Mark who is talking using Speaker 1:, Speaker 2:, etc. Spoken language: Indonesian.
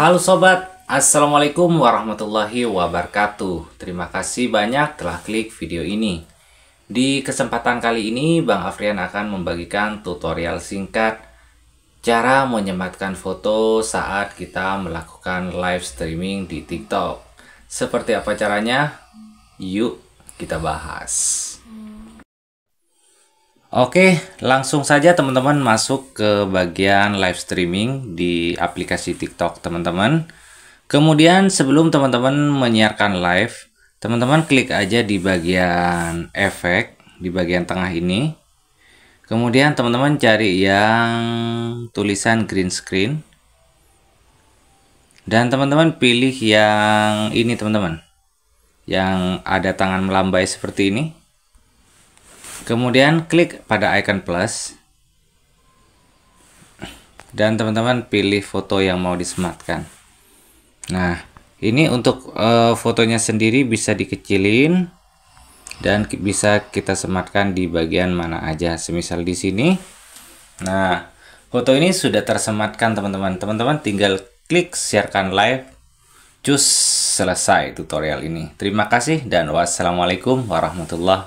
Speaker 1: Halo sobat, Assalamualaikum warahmatullahi wabarakatuh. Terima kasih banyak telah klik video ini. Di kesempatan kali ini, Bang Afrian akan membagikan tutorial singkat cara menyematkan foto saat kita melakukan live streaming di TikTok. Seperti apa caranya? Yuk kita bahas. Oke, langsung saja teman-teman masuk ke bagian live streaming di aplikasi TikTok teman-teman. Kemudian sebelum teman-teman menyiarkan live, teman-teman klik aja di bagian efek di bagian tengah ini. Kemudian teman-teman cari yang tulisan green screen. Dan teman-teman pilih yang ini teman-teman. Yang ada tangan melambai seperti ini. Kemudian klik pada icon plus. Dan teman-teman pilih foto yang mau disematkan. Nah, ini untuk e, fotonya sendiri bisa dikecilin dan bisa kita sematkan di bagian mana aja. Semisal di sini. Nah, foto ini sudah tersematkan teman-teman. Teman-teman tinggal klik siarkan live. Cus selesai tutorial ini. Terima kasih dan wassalamualaikum warahmatullahi